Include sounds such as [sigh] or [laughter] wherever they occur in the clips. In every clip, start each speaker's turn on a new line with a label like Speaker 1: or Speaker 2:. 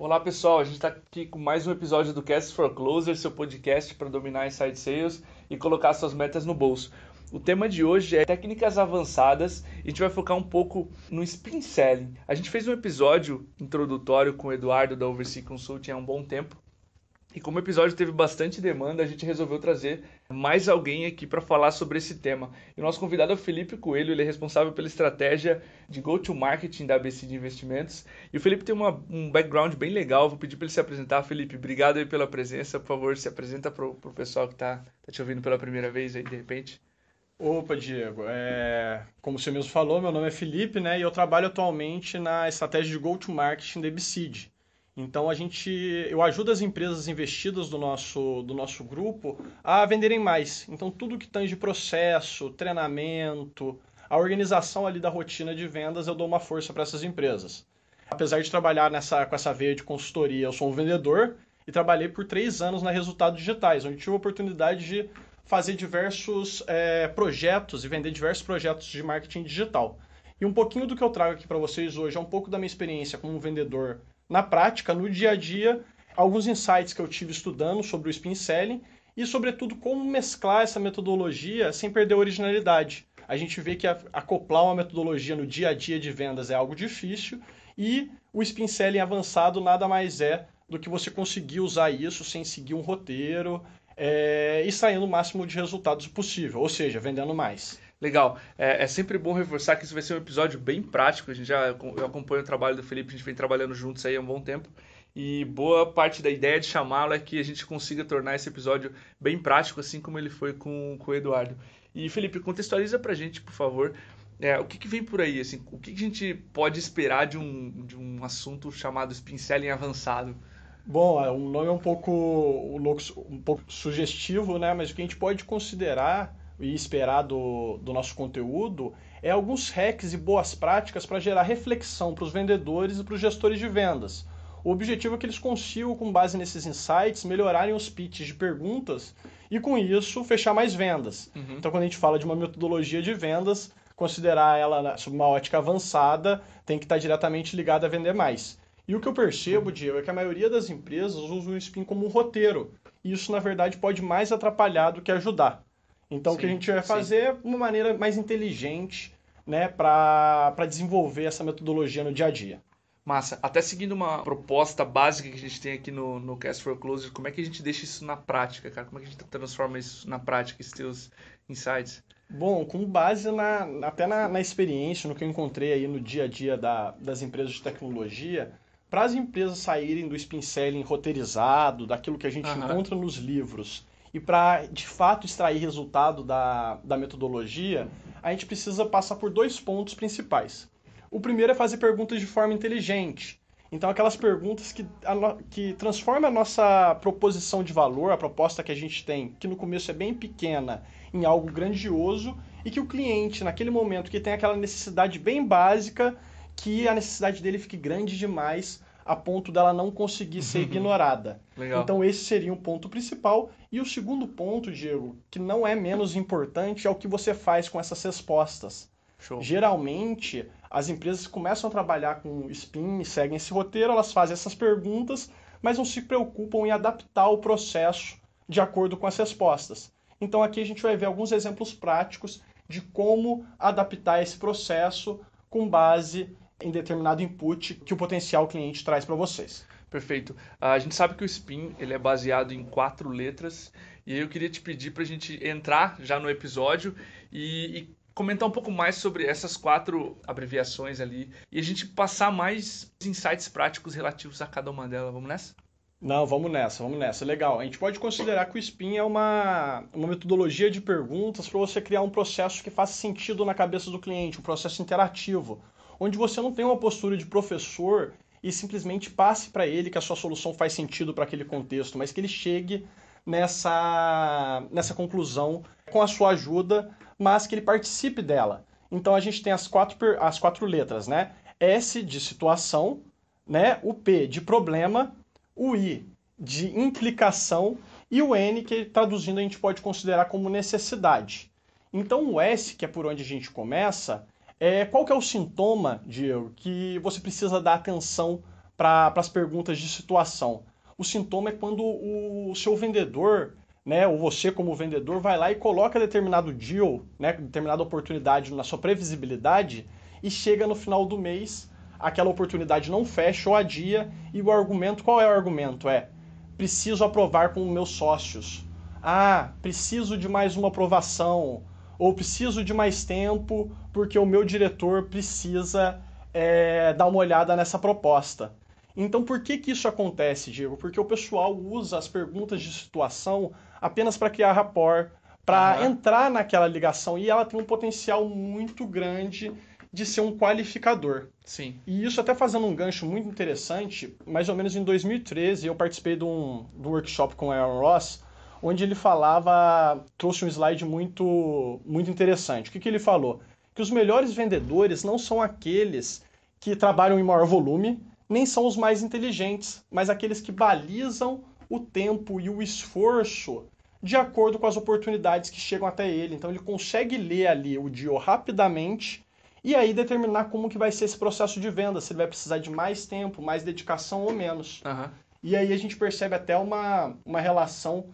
Speaker 1: Olá pessoal, a gente está aqui com mais um episódio do Cast for Closer, seu podcast para dominar inside sales e colocar suas metas no bolso. O tema de hoje é técnicas avançadas e a gente vai focar um pouco no spin selling. A gente fez um episódio introdutório com o Eduardo da Oversea Consulting há um bom tempo e como o episódio teve bastante demanda, a gente resolveu trazer mais alguém aqui para falar sobre esse tema. E o nosso convidado é o Felipe Coelho, ele é responsável pela estratégia de go-to-marketing da ABC de Investimentos. E o Felipe tem uma, um background bem legal, vou pedir para ele se apresentar. Felipe, obrigado aí pela presença, por favor, se
Speaker 2: apresenta para o pessoal que está tá te ouvindo pela primeira vez aí, de repente. Opa, Diego. É, como você mesmo falou, meu nome é Felipe, né? E eu trabalho atualmente na estratégia de go-to-marketing da Ebicid. Então a gente, eu ajudo as empresas investidas do nosso, do nosso grupo a venderem mais. Então tudo que tange processo, treinamento, a organização ali da rotina de vendas, eu dou uma força para essas empresas. Apesar de trabalhar nessa, com essa veia de consultoria, eu sou um vendedor e trabalhei por três anos na Resultados Digitais, onde tive a oportunidade de fazer diversos é, projetos e vender diversos projetos de marketing digital. E um pouquinho do que eu trago aqui para vocês hoje é um pouco da minha experiência como vendedor na prática, no dia a dia, alguns insights que eu tive estudando sobre o spin selling e, sobretudo, como mesclar essa metodologia sem perder a originalidade. A gente vê que acoplar uma metodologia no dia a dia de vendas é algo difícil e o spin selling avançado nada mais é do que você conseguir usar isso sem seguir um roteiro é, e saindo o máximo de resultados possível, ou seja, vendendo mais. Legal.
Speaker 1: É, é, sempre bom reforçar que isso vai ser um episódio bem prático. A gente já eu acompanho o trabalho do Felipe, a gente vem trabalhando juntos aí há um bom tempo. E boa parte da ideia de chamá-lo é que a gente consiga tornar esse episódio bem prático, assim como ele foi com, com o Eduardo. E Felipe, contextualiza pra gente, por favor, é, o que, que, vem por aí? Assim, o que, que, a gente pode esperar de um, de um
Speaker 2: assunto chamado Spincelling avançado? Bom, o é, nome é um pouco, um pouco sugestivo, né? mas o que a gente pode considerar e esperar do, do nosso conteúdo é alguns hacks e boas práticas para gerar reflexão para os vendedores e para os gestores de vendas. O objetivo é que eles consigam, com base nesses insights, melhorarem os pitches de perguntas e, com isso, fechar mais vendas. Uhum. Então, quando a gente fala de uma metodologia de vendas, considerar ela sob uma ótica avançada tem que estar tá diretamente ligada a vender mais. E o que eu percebo, uhum. Diego, é que a maioria das empresas usa o Spin como um roteiro. E isso, na verdade, pode mais atrapalhar do que ajudar. Então, sim, o que a gente vai fazer é uma maneira mais inteligente né, para desenvolver essa metodologia no dia a dia. Massa.
Speaker 1: Até seguindo uma proposta básica que a gente tem aqui no, no Cast for Closer, como é que a gente deixa isso na prática, cara? Como é que a gente transforma isso na prática, esses teus insights?
Speaker 2: Bom, com base na, até na, na experiência, no que eu encontrei aí no dia a dia da, das empresas de tecnologia, para as empresas saírem do spin roteirizado, daquilo que a gente encontra nos livros, e para, de fato, extrair resultado da, da metodologia, a gente precisa passar por dois pontos principais. O primeiro é fazer perguntas de forma inteligente. Então, aquelas perguntas que, que transformam a nossa proposição de valor, a proposta que a gente tem, que no começo é bem pequena, em algo grandioso e que o cliente, naquele momento que tem aquela necessidade bem básica, que a necessidade dele fique grande demais a ponto dela não conseguir ser uhum. ignorada. Legal. Então esse seria o ponto principal. E o segundo ponto, Diego, que não é menos importante, é o que você faz com essas respostas. Show. Geralmente, as empresas começam a trabalhar com SPIN, seguem esse roteiro, elas fazem essas perguntas, mas não se preocupam em adaptar o processo de acordo com as respostas. Então aqui a gente vai ver alguns exemplos práticos de como adaptar esse processo com base em determinado input que o potencial cliente traz para vocês.
Speaker 1: Perfeito. Ah, a gente sabe que o SPIN ele é baseado em quatro letras e eu queria te pedir para a gente entrar já no episódio e, e comentar um pouco mais sobre essas quatro abreviações ali e a gente passar mais insights
Speaker 2: práticos relativos a cada uma delas. Vamos nessa? Não, vamos nessa, vamos nessa. Legal. A gente pode considerar que o SPIN é uma, uma metodologia de perguntas para você criar um processo que faça sentido na cabeça do cliente, um processo interativo, onde você não tem uma postura de professor e simplesmente passe para ele que a sua solução faz sentido para aquele contexto, mas que ele chegue nessa, nessa conclusão com a sua ajuda, mas que ele participe dela. Então a gente tem as quatro, as quatro letras, né? S de situação, né? O P de problema, o I de implicação e o N que traduzindo a gente pode considerar como necessidade. Então o S, que é por onde a gente começa, é, qual que é o sintoma, Diego, que você precisa dar atenção para as perguntas de situação? O sintoma é quando o seu vendedor, né, ou você como vendedor, vai lá e coloca determinado deal, né, determinada oportunidade na sua previsibilidade e chega no final do mês, aquela oportunidade não fecha ou adia e o argumento, qual é o argumento? É, preciso aprovar com meus sócios. Ah, preciso de mais uma aprovação ou preciso de mais tempo porque o meu diretor precisa é, dar uma olhada nessa proposta. Então, por que, que isso acontece, Diego? Porque o pessoal usa as perguntas de situação apenas para criar rapport, para uhum. entrar naquela ligação e ela tem um potencial muito grande de ser um qualificador. Sim. E isso até fazendo um gancho muito interessante, mais ou menos em 2013 eu participei de um, de um workshop com o Aaron Ross, onde ele falava, trouxe um slide muito, muito interessante. O que, que ele falou? Que os melhores vendedores não são aqueles que trabalham em maior volume, nem são os mais inteligentes, mas aqueles que balizam o tempo e o esforço de acordo com as oportunidades que chegam até ele. Então ele consegue ler ali o deal rapidamente e aí determinar como que vai ser esse processo de venda, se ele vai precisar de mais tempo, mais dedicação ou menos. Uhum. E aí a gente percebe até uma, uma relação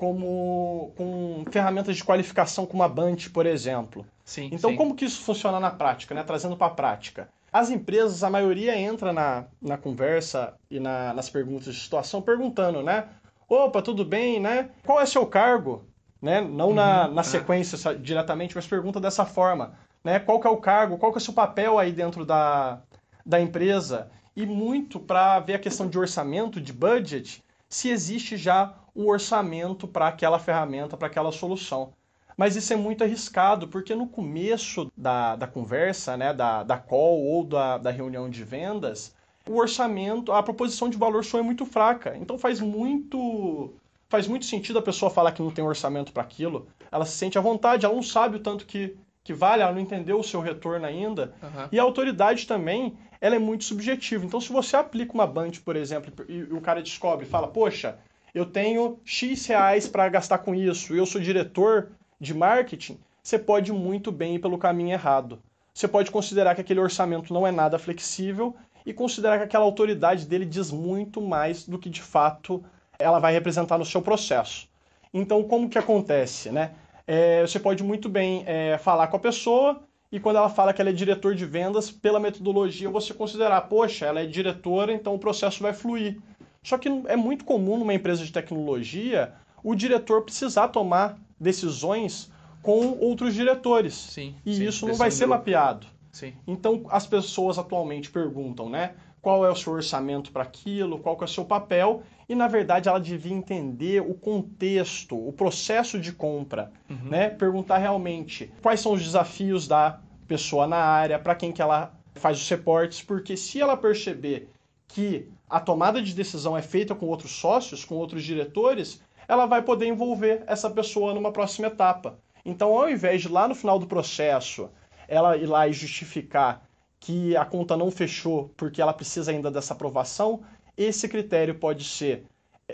Speaker 2: como com ferramentas de qualificação como a Bunch, por exemplo. Sim, então, sim. como que isso funciona na prática, né? trazendo para a prática? As empresas, a maioria entra na, na conversa e na, nas perguntas de situação perguntando, né? Opa, tudo bem, né? Qual é seu cargo? Né? Não na, uhum, na é. sequência diretamente, mas pergunta dessa forma. Né? Qual que é o cargo? Qual que é o seu papel aí dentro da, da empresa? E muito para ver a questão de orçamento, de budget, se existe já o orçamento para aquela ferramenta, para aquela solução. Mas isso é muito arriscado, porque no começo da, da conversa, né, da, da call ou da, da reunião de vendas, o orçamento, a proposição de valor só é muito fraca. Então faz muito faz muito sentido a pessoa falar que não tem orçamento para aquilo. Ela se sente à vontade, ela não sabe o tanto que, que vale, ela não entendeu o seu retorno ainda. Uhum. E a autoridade também, ela é muito subjetiva. Então se você aplica uma band, por exemplo, e, e o cara descobre, fala, poxa, eu tenho X reais para gastar com isso, eu sou diretor de marketing, você pode muito bem ir pelo caminho errado. Você pode considerar que aquele orçamento não é nada flexível e considerar que aquela autoridade dele diz muito mais do que de fato ela vai representar no seu processo. Então, como que acontece, né? É, você pode muito bem é, falar com a pessoa e quando ela fala que ela é diretor de vendas, pela metodologia você considerar, poxa, ela é diretora, então o processo vai fluir. Só que é muito comum numa empresa de tecnologia o diretor precisar tomar decisões com outros diretores. Sim, e sim, isso não vai ser mapeado. Sim. Então as pessoas atualmente perguntam, né? Qual é o seu orçamento para aquilo? Qual é o seu papel? E na verdade ela devia entender o contexto, o processo de compra, uhum. né? Perguntar realmente quais são os desafios da pessoa na área, para quem que ela faz os reportes, porque se ela perceber que a tomada de decisão é feita com outros sócios, com outros diretores, ela vai poder envolver essa pessoa numa próxima etapa. Então, ao invés de lá no final do processo ela ir lá e justificar que a conta não fechou porque ela precisa ainda dessa aprovação, esse critério pode ser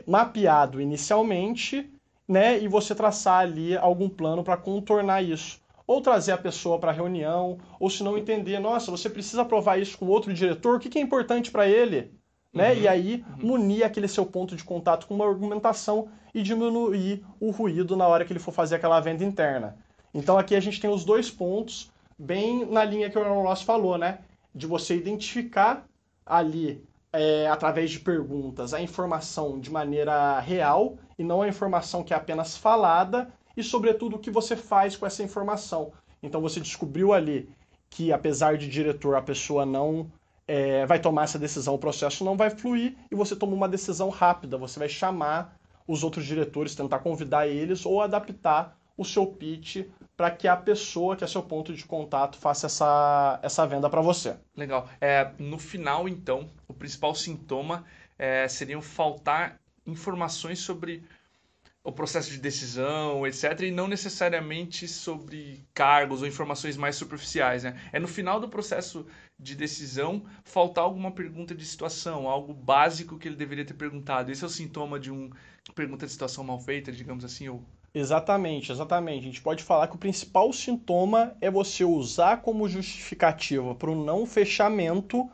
Speaker 2: mapeado inicialmente, né, e você traçar ali algum plano para contornar isso ou trazer a pessoa para a reunião, ou se não entender, nossa, você precisa aprovar isso com outro diretor, o que, que é importante para ele? né? Uhum. E aí uhum. munir aquele seu ponto de contato com uma argumentação e diminuir o ruído na hora que ele for fazer aquela venda interna. Então aqui a gente tem os dois pontos bem na linha que o Aaron Ross falou, né? De você identificar ali é, através de perguntas a informação de maneira real e não a informação que é apenas falada e sobretudo o que você faz com essa informação. Então você descobriu ali que apesar de diretor a pessoa não é, vai tomar essa decisão, o processo não vai fluir e você toma uma decisão rápida, você vai chamar os outros diretores, tentar convidar eles ou adaptar o seu pitch para que a pessoa que é seu ponto de contato faça essa, essa venda para você.
Speaker 1: Legal. É, no final, então, o principal sintoma é, seriam faltar informações sobre o processo de decisão, etc., e não necessariamente sobre cargos ou informações mais superficiais. Né? É no final do processo de decisão faltar alguma pergunta de situação, algo básico que ele deveria ter perguntado. Esse é o sintoma de uma pergunta de situação mal feita,
Speaker 2: digamos assim, ou Exatamente, exatamente. A gente pode falar que o principal sintoma é você usar como justificativa para o não fechamento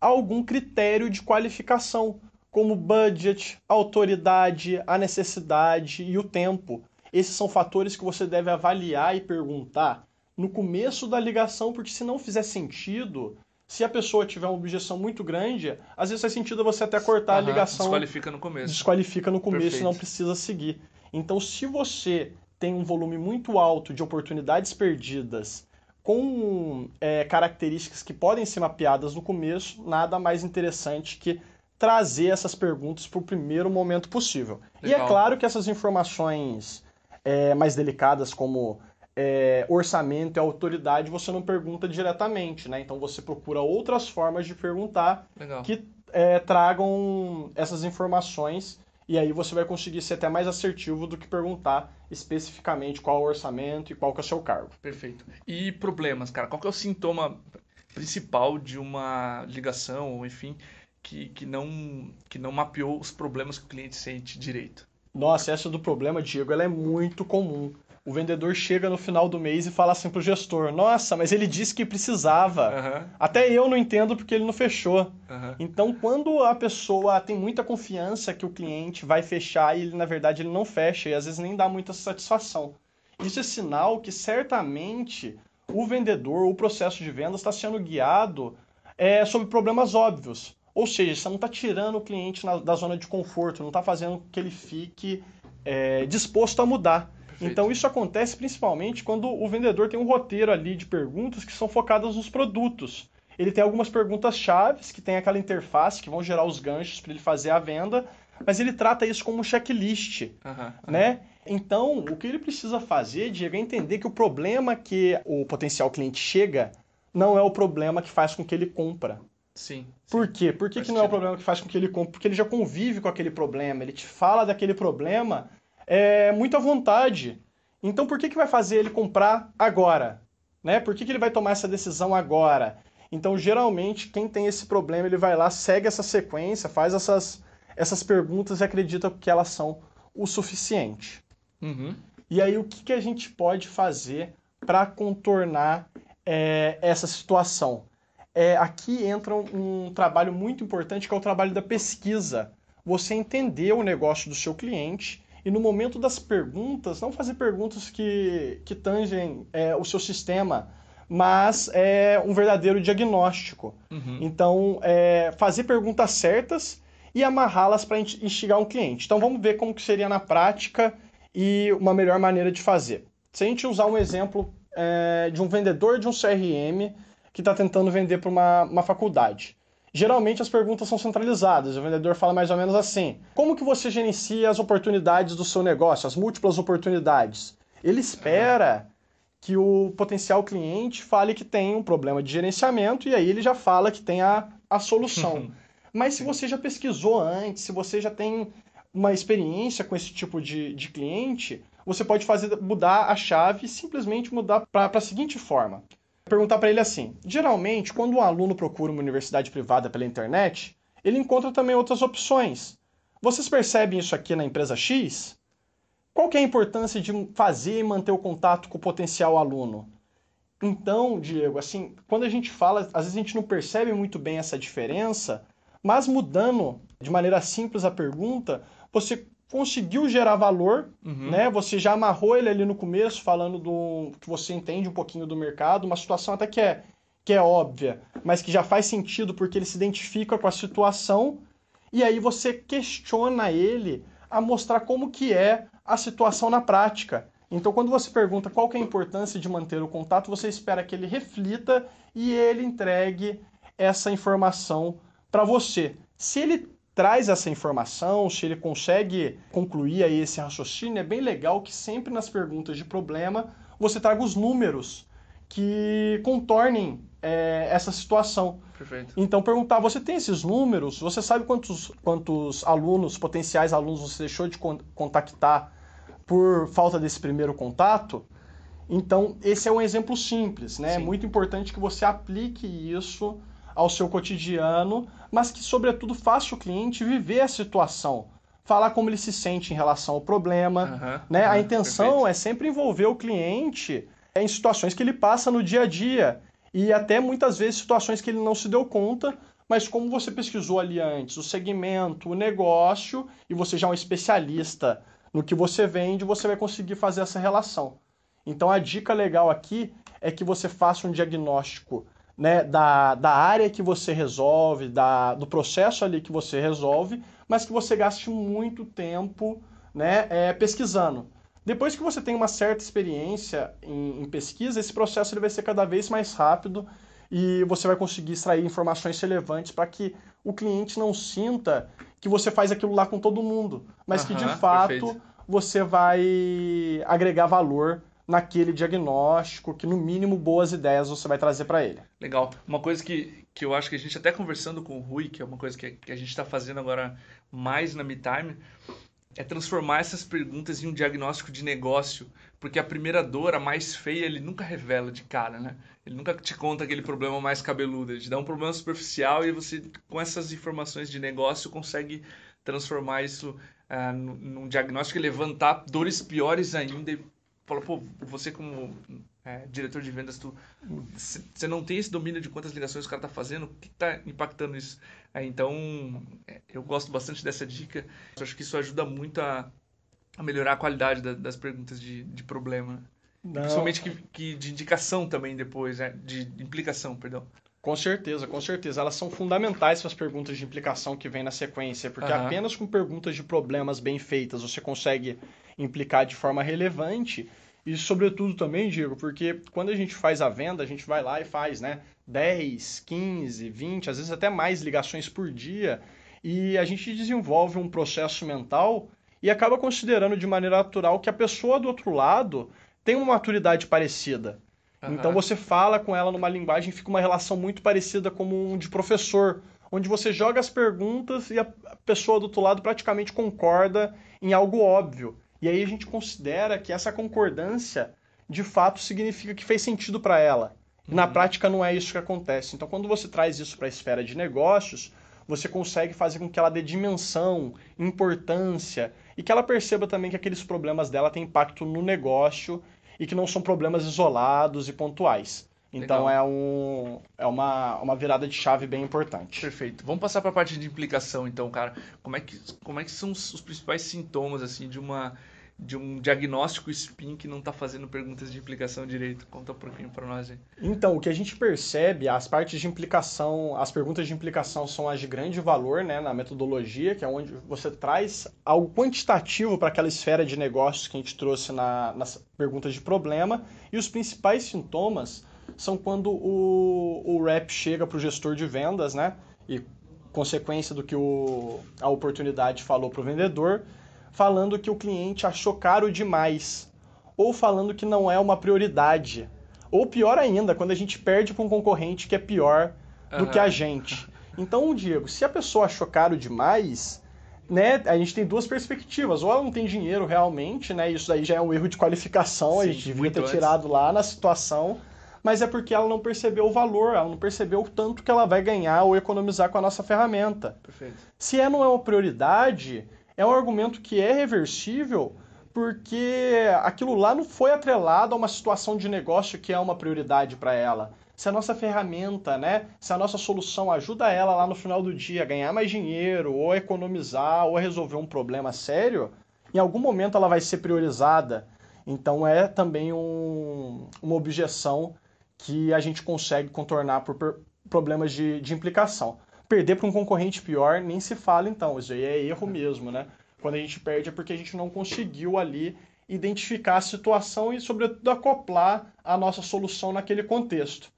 Speaker 2: algum critério de qualificação como budget, autoridade, a necessidade e o tempo. Esses são fatores que você deve avaliar e perguntar no começo da ligação, porque se não fizer sentido, se a pessoa tiver uma objeção muito grande, às vezes faz sentido você até cortar a ligação. Desqualifica no começo. Desqualifica no começo Perfeito. e não precisa seguir. Então, se você tem um volume muito alto de oportunidades perdidas com é, características que podem ser mapeadas no começo, nada mais interessante que trazer essas perguntas para o primeiro momento possível. Legal. E é claro que essas informações é, mais delicadas, como é, orçamento e autoridade, você não pergunta diretamente, né? Então você procura outras formas de perguntar Legal. que é, tragam essas informações e aí você vai conseguir ser até mais assertivo do que perguntar especificamente qual é o orçamento e qual que é o seu cargo. Perfeito.
Speaker 1: E problemas, cara? Qual que é o sintoma principal de uma ligação, enfim, que, que, não, que não mapeou os problemas que o cliente sente direito.
Speaker 2: Nossa, essa do problema, Diego, ela é muito comum. O vendedor chega no final do mês e fala assim pro gestor: Nossa, mas ele disse que precisava. Uhum. Até eu não entendo porque ele não fechou. Uhum. Então, quando a pessoa tem muita confiança que o cliente vai fechar e ele, na verdade, ele não fecha e às vezes nem dá muita satisfação. Isso é sinal que certamente o vendedor, o processo de vendas está sendo guiado é, sobre problemas óbvios. Ou seja, você não está tirando o cliente na, da zona de conforto, não está fazendo que ele fique é, disposto a mudar. Perfeito. Então isso acontece principalmente quando o vendedor tem um roteiro ali de perguntas que são focadas nos produtos. Ele tem algumas perguntas chaves que tem aquela interface que vão gerar os ganchos para ele fazer a venda, mas ele trata isso como um checklist, uhum, uhum. né? Então, o que ele precisa fazer, Diego, é entender que o problema que o potencial cliente chega não é o problema que faz com que ele compra. Sim. Por sim. quê? Por que, que não é o problema que faz com que ele compre? Porque ele já convive com aquele problema, ele te fala daquele problema é, muito à vontade. Então por que, que vai fazer ele comprar agora? Né? Por que, que ele vai tomar essa decisão agora? Então, geralmente, quem tem esse problema, ele vai lá, segue essa sequência, faz essas, essas perguntas e acredita que elas são o suficiente. Uhum. E aí, o que, que a gente pode fazer para contornar é, essa situação? é, aqui entra um, um trabalho muito importante que é o trabalho da pesquisa. Você entender o negócio do seu cliente e no momento das perguntas, não fazer perguntas que, que tangem é, o seu sistema, mas é um verdadeiro diagnóstico. Uhum. Então, é, fazer perguntas certas e amarrá-las para instigar um cliente. Então, vamos ver como que seria na prática e uma melhor maneira de fazer. Se a gente usar um exemplo é, de um vendedor de um CRM que está tentando vender para uma, uma faculdade. Geralmente as perguntas são centralizadas, o vendedor fala mais ou menos assim: como que você gerencia as oportunidades do seu negócio, as múltiplas oportunidades? Ele espera que o potencial cliente fale que tem um problema de gerenciamento e aí ele já fala que tem a, a solução. Uhum. Mas se você já pesquisou antes, se você já tem uma experiência com esse tipo de, de cliente, você pode fazer mudar a chave simplesmente mudar para a seguinte forma perguntar para ele assim: geralmente, quando um aluno procura uma universidade privada pela internet, ele encontra também outras opções. Vocês percebem isso aqui na empresa X? Qual é a importância de fazer e manter o contato com o potencial aluno? Então, Diego, assim, quando a gente fala, às vezes a gente não percebe muito bem essa diferença, mas mudando de maneira simples a pergunta, você conseguiu gerar valor, uhum. né? Você já amarrou ele ali no começo, falando do que você entende um pouquinho do mercado, uma situação até que é, que é óbvia, mas que já faz sentido porque ele se identifica com a situação, e aí você questiona ele a mostrar como que é a situação na prática. Então, quando você pergunta qual é a importância de manter o contato, você espera que ele reflita e ele entregue essa informação para você. Se ele traz essa informação, se ele consegue concluir aí esse raciocínio, é bem legal que sempre nas perguntas de problema você traga os números que contornem é, essa situação. Perfeito. Então perguntar, você tem esses números? Você sabe quantos, quantos alunos, potenciais alunos você deixou de contactar por falta desse primeiro contato? Então, esse é um exemplo simples, né? Sim. É muito importante que você aplique isso ao seu cotidiano, mas que, sobretudo, faça o cliente viver a situação. Falar como ele se sente em relação ao problema. Uhum, né? Uhum, a intenção perfeito. é sempre envolver o cliente em situações que ele passa no dia a dia. E até muitas vezes situações que ele não se deu conta, mas como você pesquisou ali antes o segmento, o negócio, e você já é um especialista no que você vende, você vai conseguir fazer essa relação. Então a dica legal aqui é que você faça um diagnóstico né, da, da área que você resolve, da, do processo ali que você resolve, mas que você gaste muito tempo né, é, pesquisando. Depois que você tem uma certa experiência em, em pesquisa, esse processo ele vai ser cada vez mais rápido e você vai conseguir extrair informações relevantes para que o cliente não sinta que você faz aquilo lá com todo mundo, mas que de fato perfeito. você vai agregar valor naquele diagnóstico, que no mínimo boas ideias você vai trazer para ele.
Speaker 1: Legal. Uma coisa que, que eu acho que a gente até conversando com o Rui, que é uma coisa que, que a gente está fazendo agora mais na MeTime, é transformar essas perguntas em um diagnóstico de negócio, porque a primeira dor, a mais feia, ele nunca revela de cara, né? Ele nunca te conta aquele problema mais cabeludo, ele te dá um problema superficial e você, com essas informações de negócio, consegue transformar isso uh, num diagnóstico e levantar dores piores ainda e falou, pô, você como é, diretor de vendas, tu você não tem esse domínio de quantas ligações o cara tá fazendo, o que tá impactando isso? É, então, é, eu gosto bastante dessa dica. Eu acho que isso ajuda muito a, a melhorar a qualidade da, das perguntas de, de problema. Não. Principalmente que, que, de indicação também depois, né?
Speaker 2: de, de implicação, perdão. Com certeza, com certeza. Elas são fundamentais para as perguntas de implicação que vem na sequência, porque uhum. apenas com perguntas de problemas bem feitas você consegue implicar de forma relevante. E sobretudo também, Diego, porque quando a gente faz a venda, a gente vai lá e faz, né, 10, 15, 20, às vezes até mais ligações por dia, e a gente desenvolve um processo mental e acaba considerando de maneira natural que a pessoa do outro lado tem uma maturidade parecida. Uhum. Então você fala com ela numa linguagem, fica uma relação muito parecida como um de professor, onde você joga as perguntas e a pessoa do outro lado praticamente concorda em algo óbvio. E aí a gente considera que essa concordância de fato significa que fez sentido para ela. Uhum. Na prática não é isso que acontece. Então quando você traz isso para a esfera de negócios, você consegue fazer com que ela dê dimensão, importância e que ela perceba também que aqueles problemas dela têm impacto no negócio e que não são problemas isolados e pontuais. Então Legal. é, um, é uma, uma virada de chave bem importante. Perfeito. Vamos passar para a parte de
Speaker 1: implicação, então, cara. Como é que, como é que são os, os principais sintomas assim de uma de um diagnóstico SPIN que não está fazendo perguntas de implicação direito? Conta um pouquinho para nós aí.
Speaker 2: Então, o que a gente percebe, as partes de implicação, as perguntas de implicação são as de grande valor né, na metodologia, que é onde você traz algo quantitativo para aquela esfera de negócios que a gente trouxe na, nas perguntas de problema, e os principais sintomas são quando o, o rep chega para o gestor de vendas, né? E consequência do que o, a oportunidade falou para o vendedor, falando que o cliente achou caro demais, ou falando que não é uma prioridade. Ou pior ainda, quando a gente perde para um concorrente que é pior do uhum. que a gente. Então, Diego, se a pessoa achou caro demais, né, a gente tem duas perspectivas. Ou ela não tem dinheiro realmente, né? Isso daí já é um erro de qualificação, Sim, a gente devia ter antes. tirado lá na situação mas é porque ela não percebeu o valor, ela não percebeu o tanto que ela vai ganhar ou economizar com a nossa ferramenta. Perfeito. Se é, não é uma prioridade, é um argumento que é reversível, porque aquilo lá não foi atrelado a uma situação de negócio que é uma prioridade para ela. Se a nossa ferramenta, né, se a nossa solução ajuda ela lá no final do dia a ganhar mais dinheiro, ou economizar, ou resolver um problema sério, em algum momento ela vai ser priorizada. Então é também um, uma objeção que a gente consegue contornar por problemas de, de implicação. Perder para um concorrente pior nem se fala, então, isso aí é erro mesmo, né? Quando a gente perde é porque a gente não conseguiu ali identificar a situação e, sobretudo, acoplar a nossa solução naquele contexto.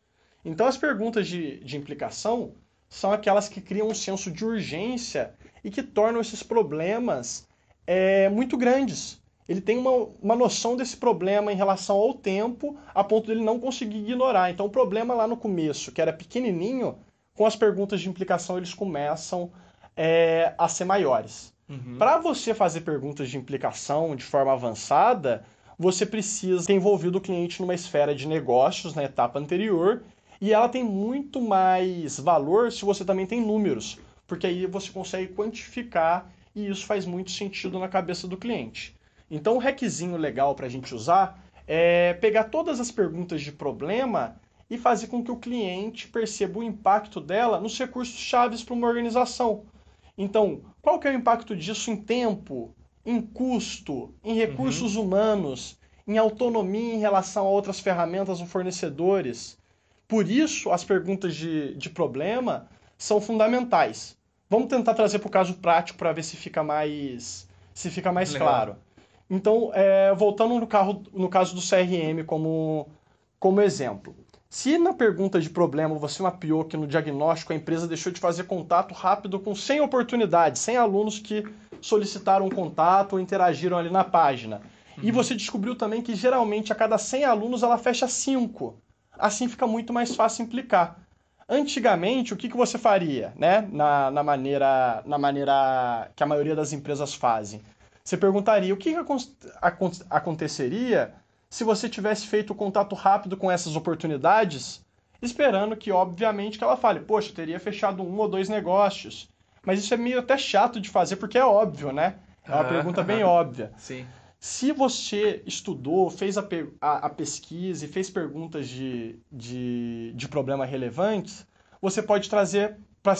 Speaker 2: Então, as perguntas de, de implicação são aquelas que criam um senso de urgência e que tornam esses problemas é, muito grandes ele tem uma, uma noção desse problema em relação ao tempo, a ponto dele não conseguir ignorar. Então, o problema lá no começo, que era pequenininho, com as perguntas de implicação eles começam é, a ser maiores. Uhum. Para você fazer perguntas de implicação de forma avançada, você precisa ter envolvido o cliente numa esfera de negócios na etapa anterior, e ela tem muito mais valor se você também tem números, porque aí você consegue quantificar e isso faz muito sentido na cabeça do cliente. Então, o requisinho legal para a gente usar é pegar todas as perguntas de problema e fazer com que o cliente perceba o impacto dela nos recursos chaves para uma organização. Então, qual que é o impacto disso em tempo, em custo, em recursos uhum. humanos, em autonomia em relação a outras ferramentas ou fornecedores? Por isso, as perguntas de, de problema são fundamentais. Vamos tentar trazer para o caso prático para ver se fica mais, se fica mais Legal. claro. Então, é, voltando no, carro, no caso do CRM como, como exemplo. Se na pergunta de problema você mapeou que no diagnóstico a empresa deixou de fazer contato rápido com 100 oportunidades, 100 alunos que solicitaram contato ou interagiram ali na página, uhum. e você descobriu também que geralmente a cada 100 alunos ela fecha 5, assim fica muito mais fácil implicar. Antigamente, o que, que você faria né? na, na, maneira, na maneira que a maioria das empresas fazem? Você perguntaria o que aconteceria se você tivesse feito o contato rápido com essas oportunidades, esperando que, obviamente, que ela fale, poxa, teria fechado um ou dois negócios. Mas isso é meio até chato de fazer, porque é óbvio, né? É uma pergunta bem óbvia. [laughs] Sim. Se você estudou, fez a, a, a, pesquisa e fez perguntas de, de, de problema relevantes, você pode trazer para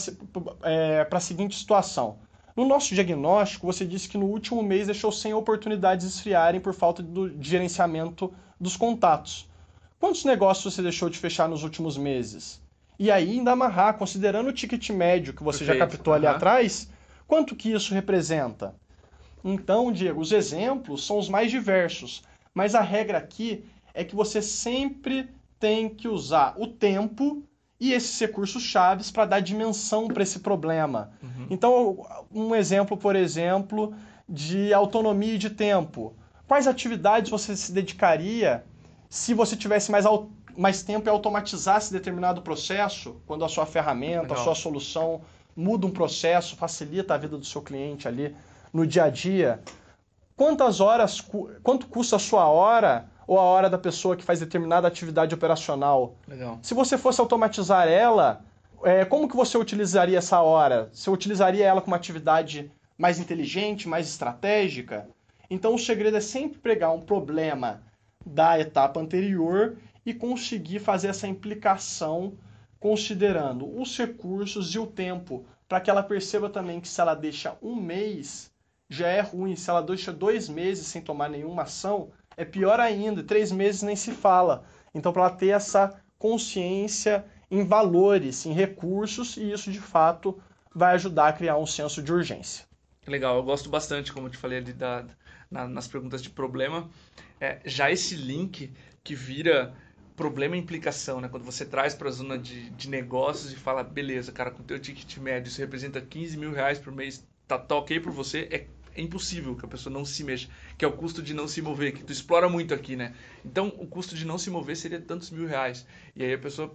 Speaker 2: é, a seguinte situação. No nosso diagnóstico, você disse que no último mês deixou 100 oportunidades esfriarem por falta do gerenciamento dos contatos. Quantos negócios você deixou de fechar nos últimos meses? E aí, ainda amarrar, considerando o ticket médio que você Perfeito. já captou uhum. ali atrás, quanto que isso representa? Então, Diego, os exemplos são os mais diversos, mas a regra aqui é que você sempre tem que usar o tempo e esses recursos chaves para dar dimensão para esse problema. Uhum. Então, um exemplo, por exemplo, de autonomia e de tempo. Quais atividades você se dedicaria se você tivesse mais, mais tempo e automatizasse determinado processo, quando a sua ferramenta, Legal. a sua solução muda um processo, facilita a vida do seu cliente ali no dia a dia? Quantas horas, quanto custa a sua hora ou a hora da pessoa que faz determinada atividade operacional. Legal. Se você fosse automatizar ela, é, como que você utilizaria essa hora? Você utilizaria ela como uma atividade mais inteligente, mais estratégica? Então o segredo é sempre pegar um problema da etapa anterior e conseguir fazer essa implicação considerando os recursos e o tempo, para que ela perceba também que se ela deixa um mês, já é ruim. Se ela deixa dois meses sem tomar nenhuma ação, é pior ainda, três meses nem se fala. Então, para ela ter essa consciência em valores, em recursos, e isso de fato vai ajudar a criar um senso de urgência.
Speaker 1: Legal, eu gosto bastante, como eu te falei ali da, na, nas perguntas de problema, é, já esse link que vira problema e implicação, né? Quando você traz para a zona de, de negócios e fala, beleza, cara, com teu ticket médio isso representa 15 mil reais por mês, tá, tá ok por você, é é impossível que a pessoa não se mexa, que é o custo de não se mover, que tu explora muito aqui, né? Então, o custo de não se mover seria tantos mil reais. E aí a pessoa,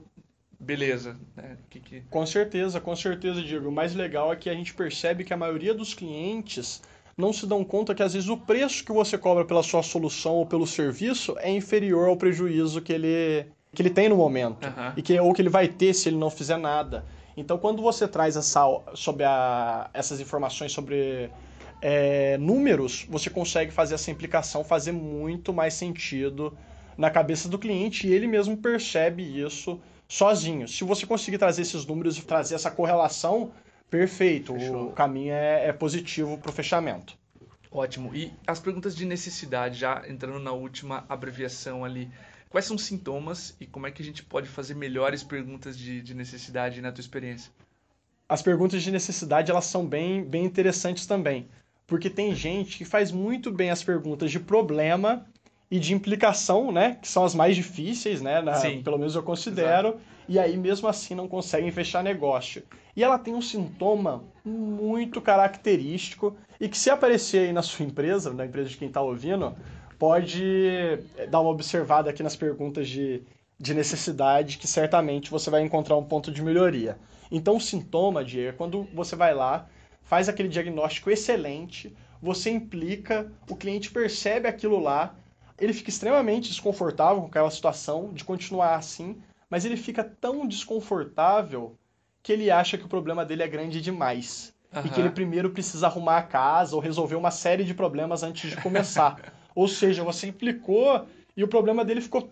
Speaker 1: beleza,
Speaker 2: né? Que, que... Com certeza, com certeza, Diego. O mais legal é que a gente percebe que a maioria dos clientes não se dão conta que às vezes o preço que você cobra pela sua solução ou pelo serviço é inferior ao prejuízo que ele, que ele tem no momento uhum. e que ou que ele vai ter se ele não fizer nada. Então, quando você traz essa, sobre a, essas informações sobre é, números, você consegue fazer essa implicação fazer muito mais sentido na cabeça do cliente e ele mesmo percebe isso sozinho. Se você conseguir trazer esses números e trazer essa correlação, perfeito. Fechou. O caminho é, é positivo para o fechamento.
Speaker 1: Ótimo. E as perguntas de necessidade, já entrando na última abreviação ali. Quais são os sintomas e como é que a gente pode fazer melhores perguntas de, de necessidade na tua experiência?
Speaker 2: As perguntas de necessidade elas são bem, bem interessantes também porque tem gente que faz muito bem as perguntas de problema e de implicação, né? Que são as mais difíceis, né? Na, pelo menos eu considero. Exato. E aí, mesmo assim, não conseguem fechar negócio. E ela tem um sintoma muito característico e que se aparecer aí na sua empresa, na empresa de quem está ouvindo, pode eh, dar uma observada aqui nas perguntas de, de necessidade que certamente você vai encontrar um ponto de melhoria. Então, o sintoma, Diego, é quando você vai lá faz aquele diagnóstico excelente, você implica, o cliente percebe aquilo lá, ele fica extremamente desconfortável com aquela situação de continuar assim, mas ele fica tão desconfortável que ele acha que o problema dele é grande demais. Uhum. E que ele primeiro precisa arrumar a casa ou resolver uma série de problemas antes de começar. [laughs] ou seja, você implicou e o problema dele ficou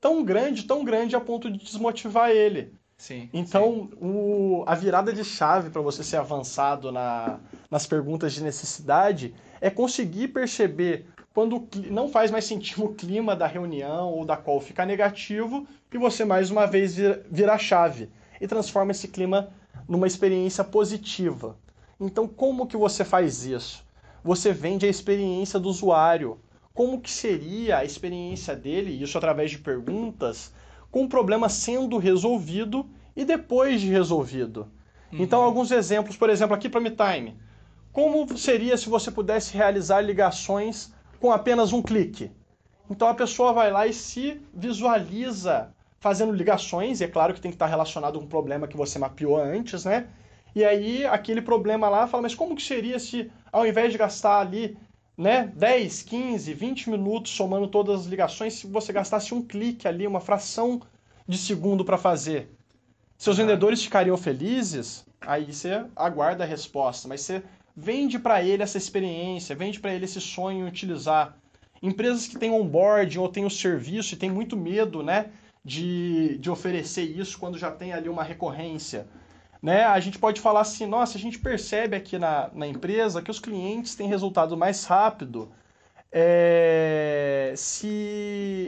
Speaker 2: tão grande, tão grande a ponto de desmotivar ele. Sim, então, sim. O, a virada de chave para você ser avançado na, nas perguntas de necessidade é conseguir perceber quando o, não faz mais sentido o clima da reunião ou da qual ficar negativo e você mais uma vez vira, vira a chave e transforma esse clima numa experiência positiva. Então, como que você faz isso? Você vende a experiência do usuário. Como que seria a experiência dele, isso através de perguntas, com o problema sendo resolvido e depois de resolvido. Então, uhum. Então, alguns exemplos, por exemplo, aqui para MeTime. time. Como seria se você pudesse realizar ligações com apenas um clique? Então a pessoa vai lá e se visualiza fazendo ligações, e é claro que tem que estar relacionado com um problema que você mapeou antes, né? E aí aquele problema lá fala, mas como que seria se ao invés de gastar ali né, 10, 15, 20 minutos somando todas as ligações se você gastasse um clique ali, uma fração de segundo para fazer. Seus ah. vendedores ficariam felizes? Aí você aguarda a resposta, mas você vende para ele essa experiência, vende para ele esse sonho em utilizar. Empresas que têm onboarding ou têm o um serviço e têm muito medo, né, de, de oferecer isso quando já tem ali uma recorrência. Né? A gente pode falar assim, nossa, a gente percebe aqui na, na empresa que os clientes têm resultado mais rápido é, se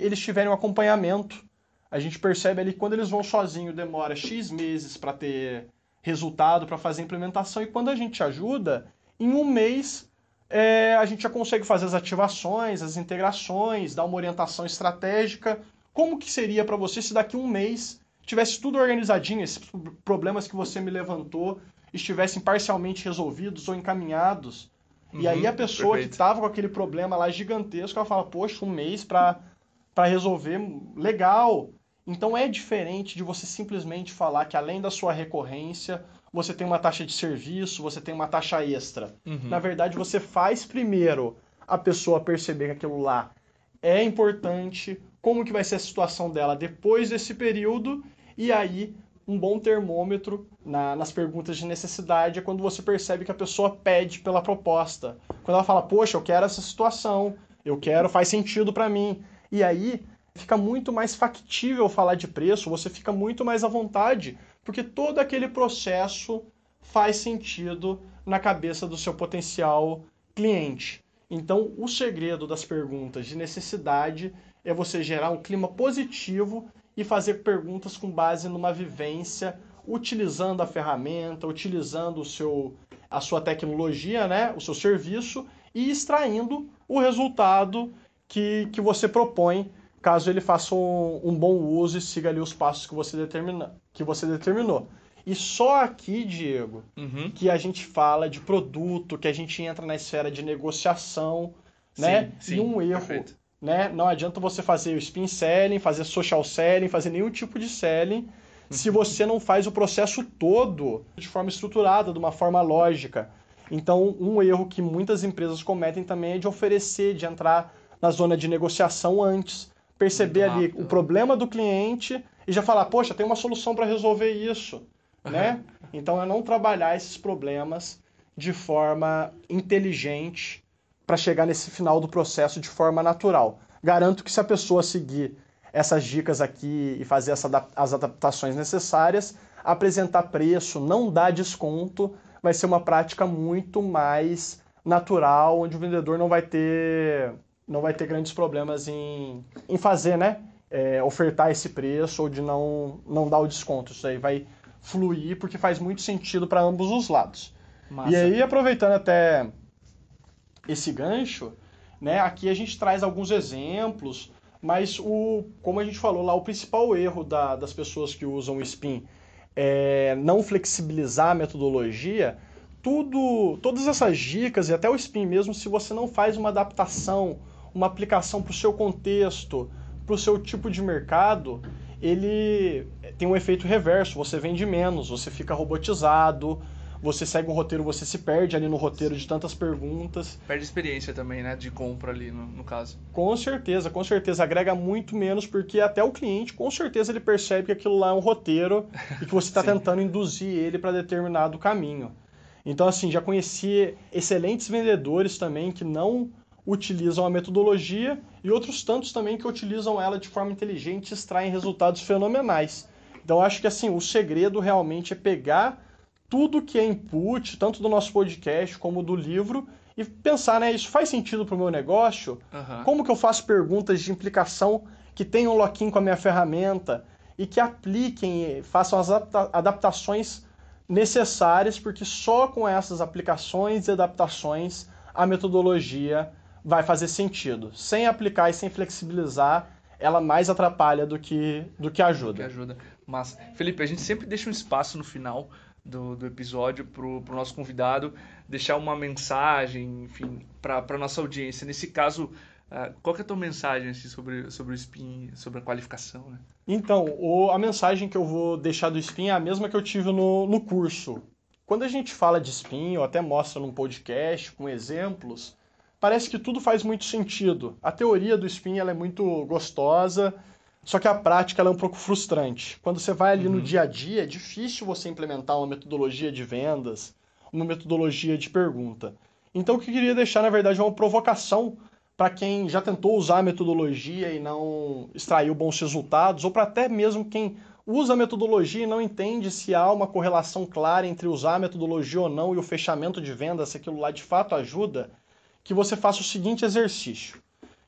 Speaker 2: eles tiverem um acompanhamento. A gente percebe ali quando eles vão sozinho demora X meses para ter resultado, para fazer a implementação, e quando a gente ajuda, em um mês é, a gente já consegue fazer as ativações, as integrações, dar uma orientação estratégica. Como que seria para você se daqui a um mês tivesse tudo organizadinho, esses problemas que você me levantou estivessem parcialmente resolvidos ou encaminhados. Uhum, e aí uhum, a pessoa perfeito. que estava com aquele problema lá gigantesco, ela fala, poxa, um mês para resolver, legal. Então é diferente de você simplesmente falar que além da sua recorrência, você tem uma taxa de serviço, você tem uma taxa extra. Uhum. Na verdade, você faz primeiro a pessoa perceber que aquilo lá é importante, como que vai ser a situação dela depois desse período, e aí, um bom termômetro na, nas perguntas de necessidade é quando você percebe que a pessoa pede pela proposta. Quando ela fala, poxa, eu quero essa situação, eu quero, faz sentido para mim. E aí fica muito mais factível falar de preço, você fica muito mais à vontade, porque todo aquele processo faz sentido na cabeça do seu potencial cliente. Então, o segredo das perguntas de necessidade é você gerar um clima positivo e fazer perguntas com base numa vivência, utilizando a ferramenta, utilizando o seu, a sua tecnologia, né, o seu serviço e extraindo o resultado que, que você propõe, caso ele faça um, um bom uso e siga ali os passos que você, determina, que você determinou. E só aqui, Diego, uhum. que a gente fala de produto, que a gente entra na esfera de negociação, né? sim, e um erro perfeito né? Não adianta você fazer o spin selling, fazer social selling, fazer nenhum tipo de selling, se uhum. você não faz o processo todo de forma estruturada, de uma forma lógica. Então, um erro que muitas empresas cometem também é de oferecer, de entrar na zona de negociação antes, perceber ali o problema do cliente e já falar, poxa, tem uma solução para resolver isso, uhum. né? Então, é não trabalhar esses problemas de forma inteligente para chegar nesse final do processo de forma natural. Garanto que se a pessoa seguir essas dicas aqui e fazer adap as adaptações necessárias, apresentar preço, não dar desconto, vai ser uma prática muito mais natural, onde o vendedor não vai ter, não vai ter grandes problemas em, em fazer, né? É, ofertar esse preço ou de não, não dar o desconto. Isso aí vai fluir porque faz muito sentido para ambos os lados. Massa. E aí, aproveitando até esse gancho, né? Aqui a gente traz alguns exemplos, mas o, como a gente falou lá, o principal erro da, das pessoas que usam o SPIN é não flexibilizar a metodologia. Tudo, todas essas dicas e até o SPIN mesmo, se você não faz uma adaptação, uma aplicação para o seu contexto, para o seu tipo de mercado, ele tem um efeito reverso. Você vende menos, você fica robotizado, você segue um roteiro, você se perde ali no roteiro de tantas perguntas.
Speaker 1: Perde experiência também, né? De compra ali, no, no caso.
Speaker 2: Com certeza, com certeza. Agrega muito menos, porque até o cliente, com certeza, ele percebe que aquilo lá é um roteiro e que você está [laughs] tentando induzir ele para determinado caminho. Então, assim, já conheci excelentes vendedores também que não utilizam a metodologia e outros tantos também que utilizam ela de forma inteligente e extraem resultados fenomenais. Então, acho que assim, o segredo realmente é pegar tudo que é input, tanto do nosso podcast como do livro, e pensar, né, isso faz sentido para o meu negócio? Uhum. Como que eu faço perguntas de implicação que tenham um loquinho com a minha ferramenta e que apliquem, façam as adaptações necessárias, porque só com essas aplicações e adaptações a metodologia vai fazer sentido. Sem aplicar e sem flexibilizar, ela mais atrapalha do que, do que ajuda. Do que ajuda. Mas,
Speaker 1: Felipe, a gente sempre deixa um espaço no final do, do episódio para o nosso convidado deixar uma mensagem, enfim, para a nossa audiência. Nesse caso, Uh, qual é a tua mensagem assim, sobre, sobre o Spin, sobre a qualificação? Né?
Speaker 2: Então, o, a mensagem que eu vou deixar do Spin é a mesma que eu tive no, no curso. Quando a gente fala de Spin, ou até mostra num podcast com exemplos, parece que tudo faz muito sentido. A teoria do Spin ela é muito gostosa, só que a prática é um pouco frustrante. Quando você vai ali uhum. no dia a dia, é difícil você implementar uma metodologia de vendas, uma metodologia de pergunta. Então, o que eu queria deixar, na verdade, é uma provocação para quem já tentou usar a metodologia e não extraiu bons resultados, ou para até mesmo quem usa a metodologia e não entende se há uma correlação clara entre usar a metodologia ou não e o fechamento de vendas se aquilo lá de fato ajuda, que você faça o seguinte exercício.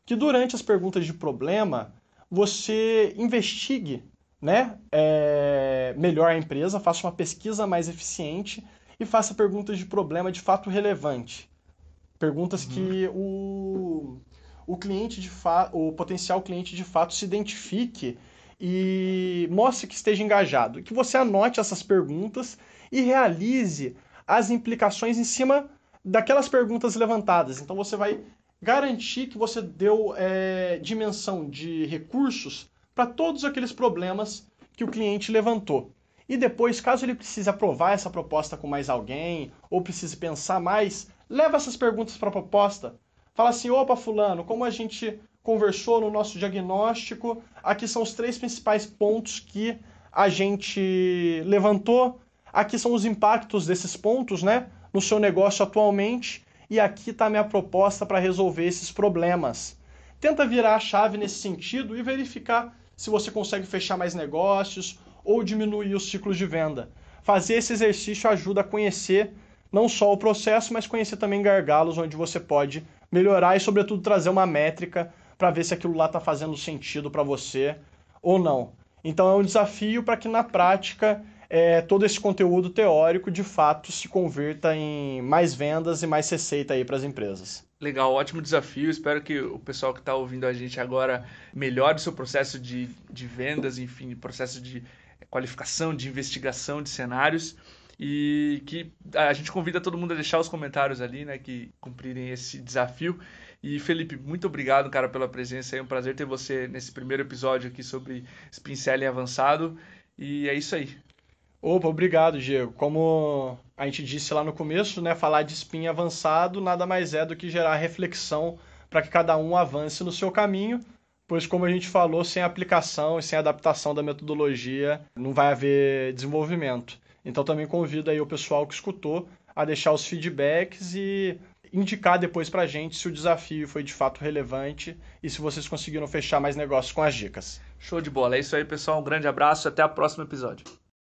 Speaker 2: Que durante as perguntas de problema, você investigue né, é, melhor a empresa, faça uma pesquisa mais eficiente e faça perguntas de problema de fato relevante. Perguntas uhum. que o, o cliente de fato, o potencial cliente de fato se identifique e mostre que esteja engajado. Que você anote essas perguntas e realize as implicações em cima daquelas perguntas levantadas. Então você vai garantir que você deu é, dimensão de recursos para todos aqueles problemas que o cliente levantou. E depois, caso ele precise aprovar essa proposta com mais alguém, ou precise pensar mais, leva essas perguntas para a proposta. Fala assim: opa, Fulano, como a gente conversou no nosso diagnóstico, aqui são os três principais pontos que a gente levantou, aqui são os impactos desses pontos, né, no seu negócio atualmente e aqui está a minha proposta para resolver esses problemas. Tenta virar a chave nesse sentido e verificar se você consegue fechar mais negócios ou diminuir os ciclos de venda. Fazer esse exercício ajuda a conhecer não só o processo, mas conhecer também gargalos onde você pode melhorar e, sobretudo, trazer uma métrica para ver se aquilo lá está fazendo sentido para você ou não. Então é um desafio para que na prática é, todo esse conteúdo teórico de fato se converta em mais vendas e mais receita aí para as empresas.
Speaker 1: Legal, ótimo desafio. Espero que o pessoal que está ouvindo a gente agora melhore o seu processo de, de vendas, enfim, processo de qualificação, de investigação de cenários. E que a gente convida todo mundo a deixar os comentários ali, né? Que cumprirem esse desafio. E Felipe, muito obrigado, cara, pela presença. É um prazer ter você nesse primeiro episódio aqui sobre Spincelling avançado. E é
Speaker 2: isso aí. Opa, obrigado, Diego. Como a gente disse lá no começo, né, falar de spin avançado nada mais é do que gerar reflexão para que cada um avance no seu caminho, pois como a gente falou, sem aplicação e sem adaptação da metodologia não vai haver desenvolvimento. Então também convido aí o pessoal que escutou a deixar os feedbacks e indicar depois para a gente se o desafio foi de fato relevante e se vocês conseguiram fechar mais negócios com as dicas.
Speaker 1: Show de bola, é isso aí pessoal, um grande abraço e até o próximo episódio.